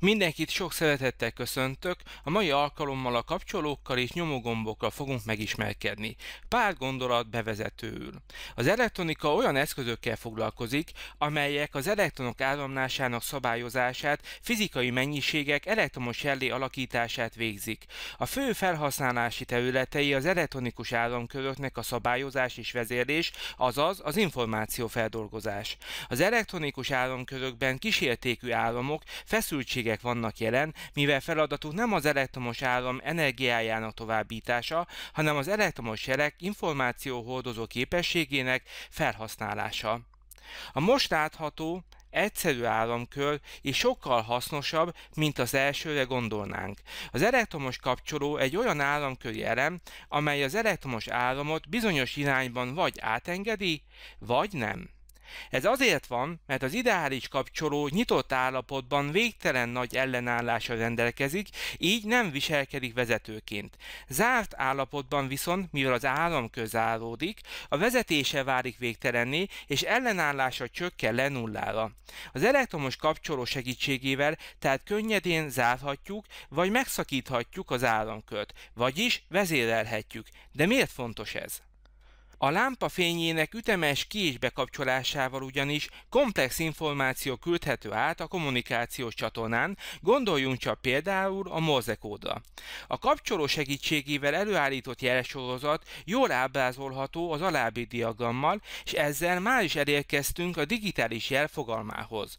Mindenkit sok szeretettel köszöntök, a mai alkalommal a kapcsolókkal és nyomógombokkal fogunk megismerkedni. Pár gondolat bevezetőül. Az elektronika olyan eszközökkel foglalkozik, amelyek az elektronok áramlásának szabályozását, fizikai mennyiségek elektromos jellé alakítását végzik. A fő felhasználási területei az elektronikus áramköröknek a szabályozás és vezérlés, azaz az információfeldolgozás. Az elektronikus áramkörökben kísértékű áramok feszültség egységek vannak jelen, mivel feladatuk nem az elektromos állam energiájának továbbítása, hanem az elektromos jelek információhordozó képességének felhasználása. A most látható, egyszerű államkör és sokkal hasznosabb, mint az elsőre gondolnánk. Az elektromos kapcsoló egy olyan áramköri elem, amely az elektromos áramot bizonyos irányban vagy átengedi, vagy nem. Ez azért van, mert az ideális kapcsoló nyitott állapotban végtelen nagy ellenállásra rendelkezik, így nem viselkedik vezetőként. Zárt állapotban viszont, mivel az állam közáródik, a vezetése válik végtelenné, és ellenállása csökken le nullára. Az elektromos kapcsoló segítségével tehát könnyedén zárhatjuk, vagy megszakíthatjuk az áramkört, vagyis vezérelhetjük. De miért fontos ez? A lámpa fényének ütemes ki- és bekapcsolásával ugyanis komplex információ küldhető át a kommunikációs csatornán, gondoljunk csak például a morzekódra. A kapcsoló segítségével előállított jelesorozat jól ábrázolható az alábbi diagrammal, és ezzel már is elérkeztünk a digitális jel fogalmához.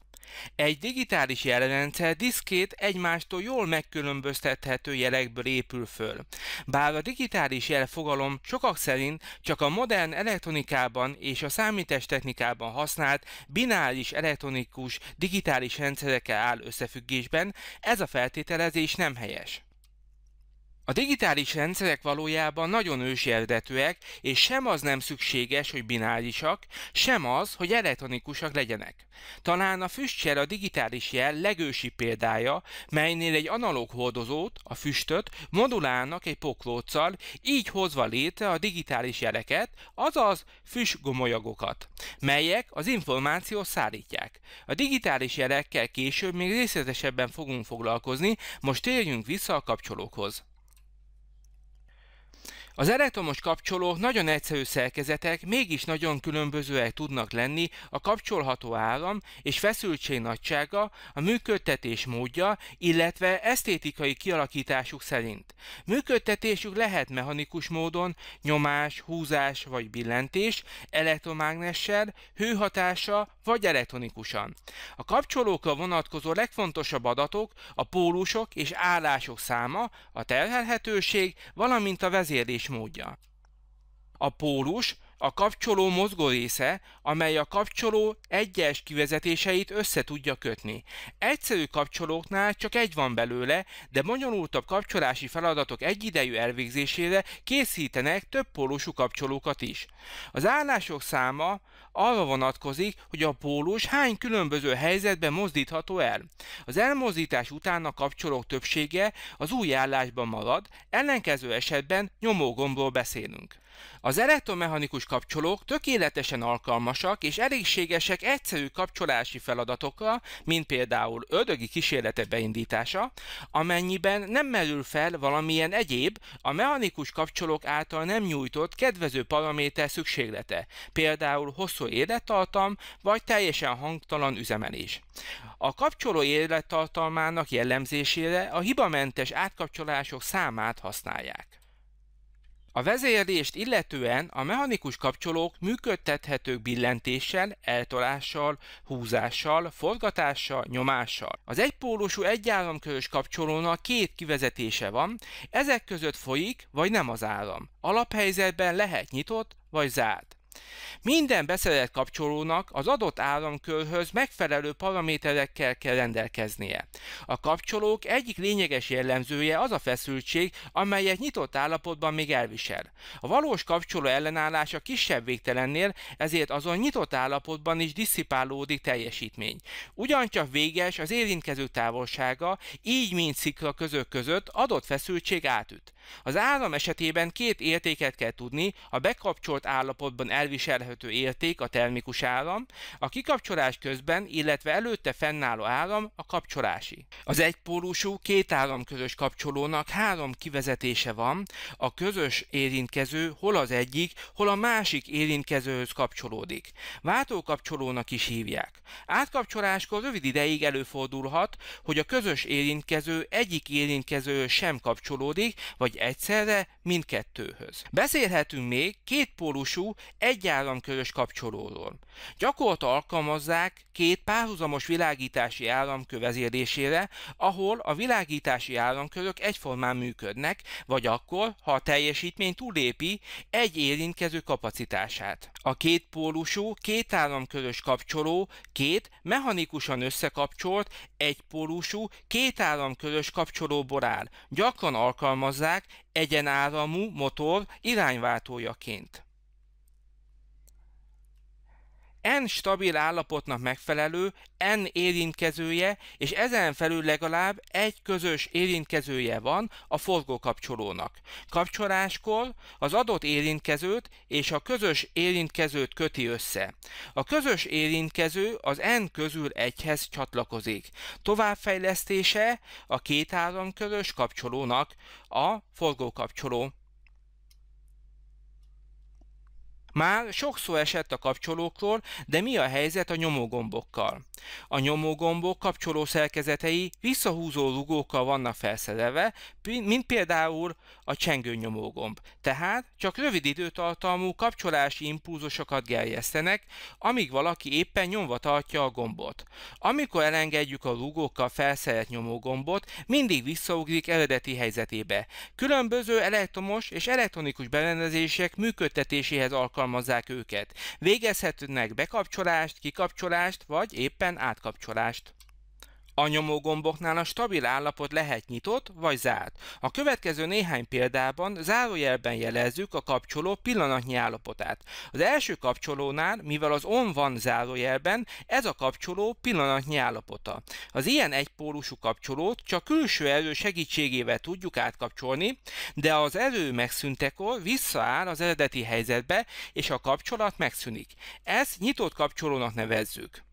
Egy digitális jelrendszer diszkét egymástól jól megkülönböztethető jelekből épül föl. Bár a digitális jelfogalom sokak szerint csak a modern elektronikában és a számítástechnikában használt bináris elektronikus digitális rendszerekkel áll összefüggésben, ez a feltételezés nem helyes. A digitális rendszerek valójában nagyon ősi eredetűek, és sem az nem szükséges, hogy binárisak, sem az, hogy elektronikusak legyenek. Talán a füstjel a digitális jel legősi példája, melynél egy analóg hordozót, a füstöt modulálnak egy poklóccal, így hozva létre a digitális jeleket, azaz füstgomolyagokat, melyek az információt szállítják. A digitális jelekkel később még részletesebben fogunk foglalkozni, most térjünk vissza a kapcsolókhoz. Az elektromos kapcsolók nagyon egyszerű szerkezetek, mégis nagyon különbözőek tudnak lenni a kapcsolható állam és feszültség nagysága, a működtetés módja, illetve esztétikai kialakításuk szerint. Működtetésük lehet mechanikus módon, nyomás, húzás vagy billentés, elektromágnessel, hőhatása vagy elektronikusan. A kapcsolókra vonatkozó legfontosabb adatok a pólusok és állások száma, a terhelhetőség, valamint a vezérlés is módja. A pólus a kapcsoló mozgó része, amely a kapcsoló egyes kivezetéseit össze tudja kötni. Egyszerű kapcsolóknál csak egy van belőle, de bonyolultabb kapcsolási feladatok egyidejű elvégzésére készítenek több pólusú kapcsolókat is. Az állások száma arra vonatkozik, hogy a pólus hány különböző helyzetben mozdítható el. Az elmozdítás után a kapcsolók többsége az új állásban marad, ellenkező esetben nyomógombról beszélünk. Az elektromechanikus kapcsolók tökéletesen alkalmasak és elégségesek egyszerű kapcsolási feladatokra, mint például ördögi kísérlete beindítása, amennyiben nem merül fel valamilyen egyéb, a mechanikus kapcsolók által nem nyújtott kedvező paraméter szükséglete, például hosszú kapcsoló élettartam, vagy teljesen hangtalan üzemelés. A kapcsoló élettartalmának jellemzésére a hibamentes átkapcsolások számát használják. A vezérlést illetően a mechanikus kapcsolók működtethetők billentéssel, eltolással, húzással, forgatással, nyomással. Az egypólusú egyáramkörös kapcsolónak két kivezetése van, ezek között folyik vagy nem az áram. Alaphelyzetben lehet nyitott vagy zárt. Minden beszerelt kapcsolónak az adott áramkörhöz megfelelő paraméterekkel kell rendelkeznie. A kapcsolók egyik lényeges jellemzője az a feszültség, amelyet nyitott állapotban még elvisel. A valós kapcsoló ellenállása kisebb végtelennél, ezért azon nyitott állapotban is disszipálódik teljesítmény. Ugyancsak véges az érintkező távolsága, így mint szikla közök között adott feszültség átüt. Az áram esetében két értéket kell tudni, a bekapcsolt állapotban elviselhető érték a termikus áram, a kikapcsolás közben, illetve előtte fennálló áram a kapcsolási. Az egypólusú két közös kapcsolónak három kivezetése van, a közös érintkező hol az egyik, hol a másik érintkezőhöz kapcsolódik. Váltókapcsolónak is hívják. Átkapcsoláskor rövid ideig előfordulhat, hogy a közös érintkező egyik érintkező sem kapcsolódik, vagy így egyszerre mindkettőhöz. Beszélhetünk még kétpólusú, egyállamkörös kapcsolóról. Gyakorta alkalmazzák két párhuzamos világítási államkör vezérlésére, ahol a világítási államkörök egyformán működnek, vagy akkor, ha a teljesítmény túlépi egy érintkező kapacitását. A kétpólusú, két államkörös kapcsoló két mechanikusan összekapcsolt, egypólusú, két államkörös kapcsolóból áll. Gyakran alkalmazzák egyenáramú motor irányváltójaként. N stabil állapotnak megfelelő N érintkezője, és ezen felül legalább egy közös érintkezője van a forgókapcsolónak. Kapcsoláskor az adott érintkezőt és a közös érintkezőt köti össze. A közös érintkező az N közül egyhez csatlakozik. Továbbfejlesztése a két áramkörös kapcsolónak a forgókapcsoló. Már sok szó esett a kapcsolókról, de mi a helyzet a nyomógombokkal? A nyomógombok kapcsoló szerkezetei visszahúzó rugókkal vannak felszerelve, mint például a csengő nyomógomb. Tehát csak rövid időtartalmú kapcsolási impulzusokat gerjesztenek, amíg valaki éppen nyomva tartja a gombot. Amikor elengedjük a rugókkal felszerelt nyomógombot, mindig visszaugrik eredeti helyzetébe. Különböző elektromos és elektronikus berendezések működtetéséhez alkalmazható alkalmazzák őket. Végezhetnek bekapcsolást, kikapcsolást, vagy éppen átkapcsolást. A nyomógomboknál a stabil állapot lehet nyitott vagy zárt. A következő néhány példában zárójelben jelezzük a kapcsoló pillanatnyi állapotát. Az első kapcsolónál, mivel az on van zárójelben, ez a kapcsoló pillanatnyi állapota. Az ilyen egypólusú kapcsolót csak külső erő segítségével tudjuk átkapcsolni, de az erő megszüntekor visszaáll az eredeti helyzetbe, és a kapcsolat megszűnik. Ezt nyitott kapcsolónak nevezzük.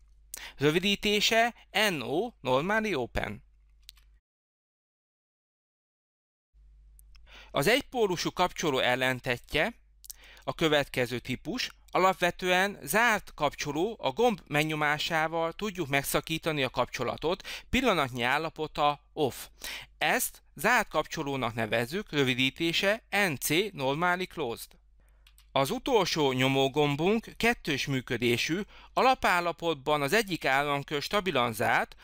Rövidítése NO, normally open. Az egypólusú kapcsoló ellentetje a következő típus, Alapvetően zárt kapcsoló a gomb megnyomásával tudjuk megszakítani a kapcsolatot, pillanatnyi állapota off. Ezt zárt kapcsolónak nevezzük, rövidítése NC normally closed. Az utolsó nyomógombunk kettős működésű, alapállapotban az egyik államkör stabilan zárt,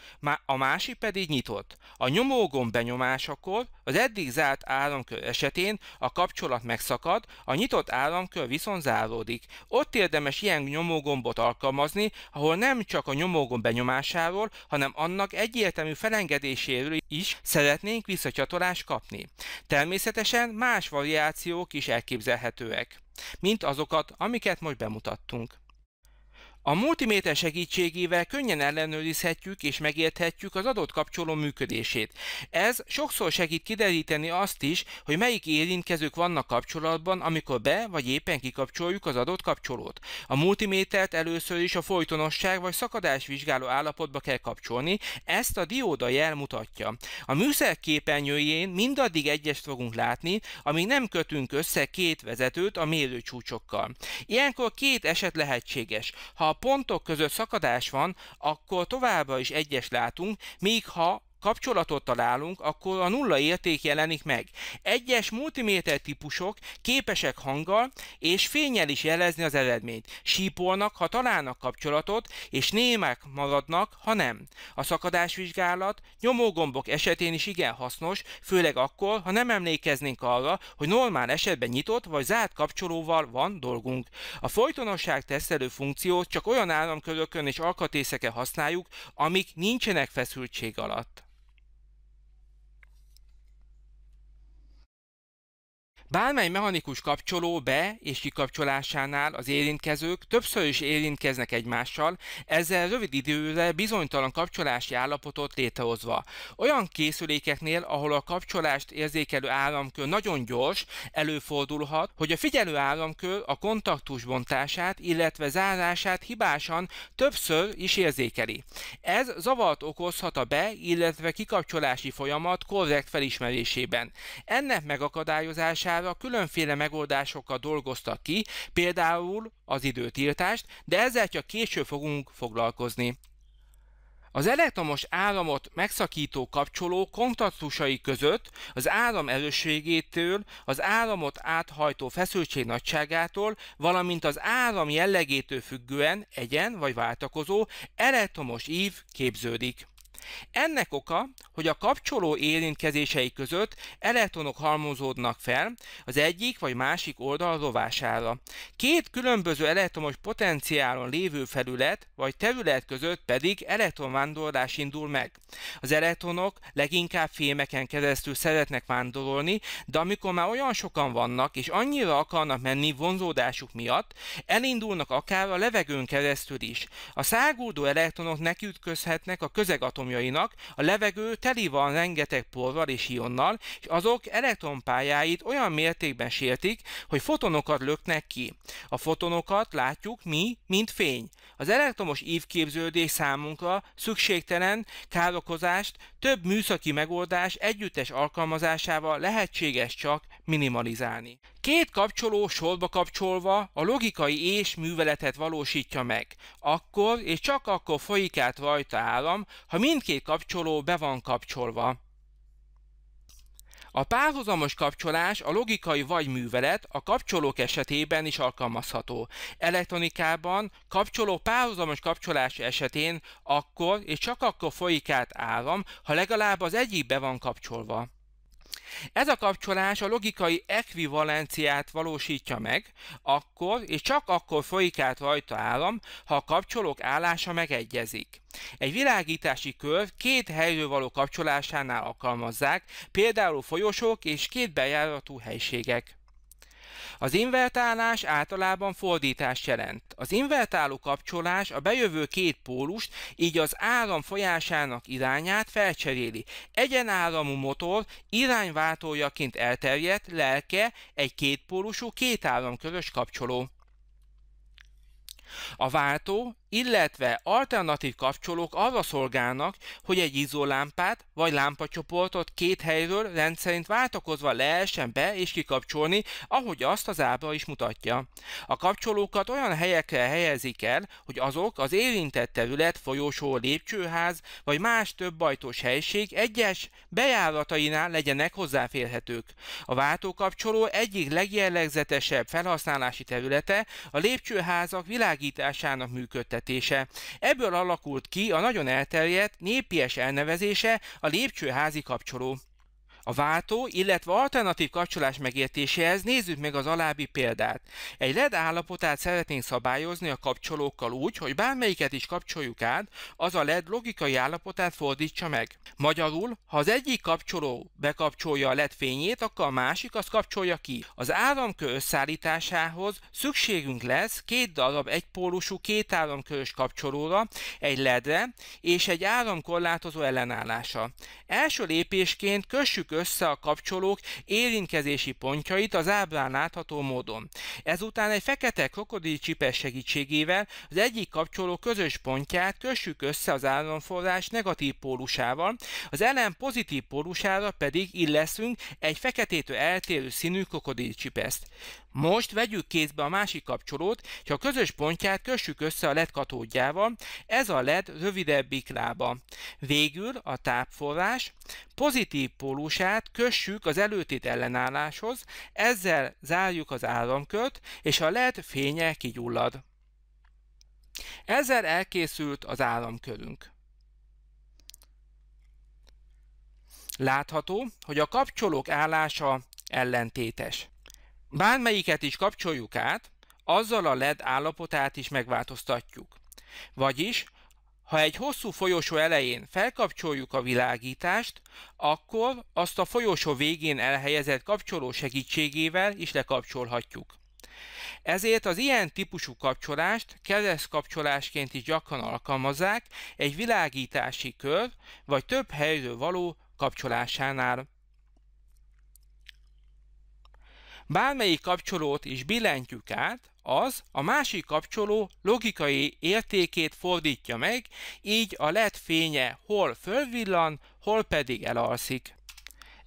a másik pedig nyitott. A nyomógomb benyomásakor az eddig zárt államkör esetén a kapcsolat megszakad, a nyitott államkör viszont záródik. Ott érdemes ilyen nyomógombot alkalmazni, ahol nem csak a nyomógomb benyomásáról, hanem annak egyértelmű felengedéséről is szeretnénk visszacsatolást kapni. Természetesen más variációk is elképzelhetőek mint azokat, amiket most bemutattunk. A multiméter segítségével könnyen ellenőrizhetjük és megérthetjük az adott kapcsoló működését. Ez sokszor segít kideríteni azt is, hogy melyik érintkezők vannak kapcsolatban, amikor be vagy éppen kikapcsoljuk az adott kapcsolót. A multimétert először is a folytonosság vagy szakadás vizsgáló állapotba kell kapcsolni, ezt a dióda jel mutatja. A műszer képernyőjén mindaddig egyest fogunk látni, amíg nem kötünk össze két vezetőt a mérőcsúcsokkal. Ilyenkor két eset lehetséges. Ha pontok között szakadás van, akkor továbbra is egyes látunk, még ha kapcsolatot találunk, akkor a nulla érték jelenik meg. Egyes multiméter típusok képesek hanggal és fényel is jelezni az eredményt. Sípolnak, ha találnak kapcsolatot, és némák maradnak, ha nem. A szakadásvizsgálat nyomógombok esetén is igen hasznos, főleg akkor, ha nem emlékeznénk arra, hogy normál esetben nyitott vagy zárt kapcsolóval van dolgunk. A folytonosság tesztelő funkciót csak olyan áramkörökön és alkatészeken használjuk, amik nincsenek feszültség alatt. Bármely mechanikus kapcsoló be- és kikapcsolásánál az érintkezők többször is érintkeznek egymással, ezzel rövid időre bizonytalan kapcsolási állapotot létrehozva. Olyan készülékeknél, ahol a kapcsolást érzékelő áramkör nagyon gyors, előfordulhat, hogy a figyelő áramkör a kontaktus bontását, illetve zárását hibásan többször is érzékeli. Ez zavart okozhat a be- illetve kikapcsolási folyamat korrekt felismerésében. Ennek megakadályozására használva különféle megoldásokkal dolgoztak ki, például az időtiltást, de ezzel csak később fogunk foglalkozni. Az elektromos áramot megszakító kapcsoló kontaktusai között az áram erősségétől, az áramot áthajtó feszültség nagyságától, valamint az áram jellegétől függően egyen vagy váltakozó elektromos ív képződik. Ennek oka, hogy a kapcsoló érintkezései között elektronok halmozódnak fel az egyik vagy másik oldal rovására. Két különböző elektromos potenciálon lévő felület vagy terület között pedig elektronvándorlás indul meg. Az elektronok leginkább fémeken keresztül szeretnek vándorolni, de amikor már olyan sokan vannak és annyira akarnak menni vonzódásuk miatt, elindulnak akár a levegőn keresztül is. A száguldó elektronok nekiütközhetnek a közegatom atomjainak, a levegő teli van rengeteg porral és ionnal, és azok elektronpályáit olyan mértékben sértik, hogy fotonokat löknek ki. A fotonokat látjuk mi, mint fény. Az elektromos ívképződés számunkra szükségtelen károkozást több műszaki megoldás együttes alkalmazásával lehetséges csak minimalizálni. Két kapcsoló sorba kapcsolva a logikai és műveletet valósítja meg. Akkor és csak akkor folyik át rajta állam, ha mindkét kapcsoló be van kapcsolva. A párhuzamos kapcsolás a logikai vagy művelet a kapcsolók esetében is alkalmazható. Elektronikában kapcsoló párhuzamos kapcsolás esetén akkor és csak akkor folyik át áram, ha legalább az egyik be van kapcsolva ez a kapcsolás a logikai ekvivalenciát valósítja meg, akkor és csak akkor folyik át rajta állam, ha a kapcsolók állása megegyezik. Egy világítási kör két helyről való kapcsolásánál alkalmazzák, például folyosók és két bejáratú helységek. Az invertálás általában fordítást jelent. Az invertáló kapcsolás a bejövő két pólust, így az áram folyásának irányát felcseréli. Egyenáramú motor irányváltójaként elterjedt lelke egy kétpólusú kétáramkörös kapcsoló. A váltó illetve alternatív kapcsolók arra szolgálnak, hogy egy izolámpát vagy lámpacsoportot két helyről rendszerint váltakozva lehessen be és kikapcsolni, ahogy azt az ábra is mutatja. A kapcsolókat olyan helyekre helyezik el, hogy azok az érintett terület, folyosó, lépcsőház vagy más több ajtós helység egyes bejáratainál legyenek hozzáférhetők. A váltókapcsoló egyik legjellegzetesebb felhasználási területe a lépcsőházak világításának működtetése megszületése. Ebből alakult ki a nagyon elterjedt népies elnevezése a lépcsőházi kapcsoló. A váltó, illetve alternatív kapcsolás megértéséhez nézzük meg az alábbi példát. Egy LED állapotát szeretnénk szabályozni a kapcsolókkal úgy, hogy bármelyiket is kapcsoljuk át, az a LED logikai állapotát fordítsa meg. Magyarul, ha az egyik kapcsoló bekapcsolja a LED fényét, akkor a másik azt kapcsolja ki. Az áramkör összeállításához szükségünk lesz két darab egypólusú két áramkörös kapcsolóra, egy LED-re és egy áramkorlátozó ellenállása. Első lépésként kössük kötik össze a kapcsolók érintkezési pontjait az ábrán látható módon. Ezután egy fekete csipes segítségével az egyik kapcsoló közös pontját kössük össze az áramforrás negatív pólusával, az ellen pozitív pólusára pedig illeszünk egy feketétől eltérő színű csipeszt. Most vegyük kézbe a másik kapcsolót, és a közös pontját kössük össze a LED katódjával, ez a LED rövidebbik lába. Végül a tápforrás pozitív pólusát kössük az előtét ellenálláshoz, ezzel zárjuk az áramköt, és a LED fénye kigyullad. Ezzel elkészült az áramkörünk. Látható, hogy a kapcsolók állása ellentétes. Bármelyiket is kapcsoljuk át, azzal a LED állapotát is megváltoztatjuk. Vagyis, ha egy hosszú folyosó elején felkapcsoljuk a világítást, akkor azt a folyosó végén elhelyezett kapcsoló segítségével is lekapcsolhatjuk. Ezért az ilyen típusú kapcsolást keresztkapcsolásként is gyakran alkalmazzák egy világítási kör vagy több helyről való kapcsolásánál. bármelyik kapcsolót is billentjük át, az a másik kapcsoló logikai értékét fordítja meg, így a LED fénye hol fölvillan, hol pedig elalszik.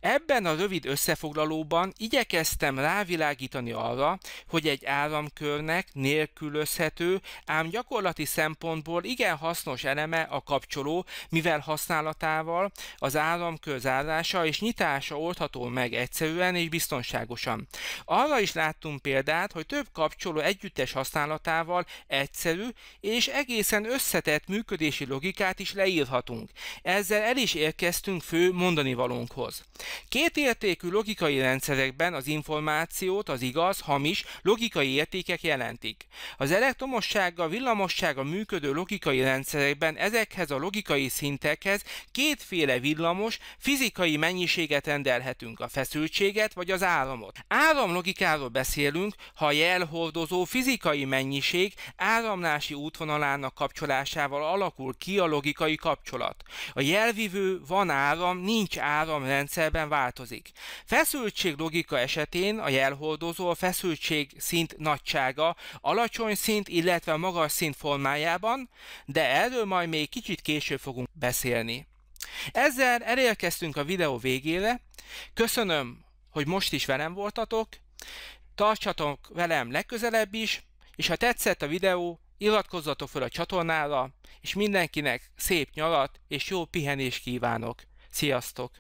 Ebben a rövid összefoglalóban igyekeztem rávilágítani arra, hogy egy áramkörnek nélkülözhető, ám gyakorlati szempontból igen hasznos eleme a kapcsoló, mivel használatával az áramkör zárása és nyitása oldható meg egyszerűen és biztonságosan. Arra is láttunk példát, hogy több kapcsoló együttes használatával egyszerű és egészen összetett működési logikát is leírhatunk. Ezzel el is érkeztünk fő mondani valónkhoz. Kétértékű logikai rendszerekben az információt, az igaz, hamis, logikai értékek jelentik. Az elektromossággal, villamossággal működő logikai rendszerekben ezekhez a logikai szintekhez kétféle villamos, fizikai mennyiséget rendelhetünk, a feszültséget vagy az áramot. Áramlogikáról beszélünk, ha a jelhordozó fizikai mennyiség áramlási útvonalának kapcsolásával alakul ki a logikai kapcsolat. A jelvivő van áram, nincs áram rendszerben szinten változik. Feszültség logika esetén a jelhordozó a feszültség szint nagysága alacsony szint, illetve magas szint formájában, de erről majd még kicsit később fogunk beszélni. Ezzel elérkeztünk a videó végére. Köszönöm, hogy most is velem voltatok. Tartsatok velem legközelebb is, és ha tetszett a videó, iratkozzatok fel a csatornára, és mindenkinek szép nyarat és jó pihenést kívánok. Sziasztok!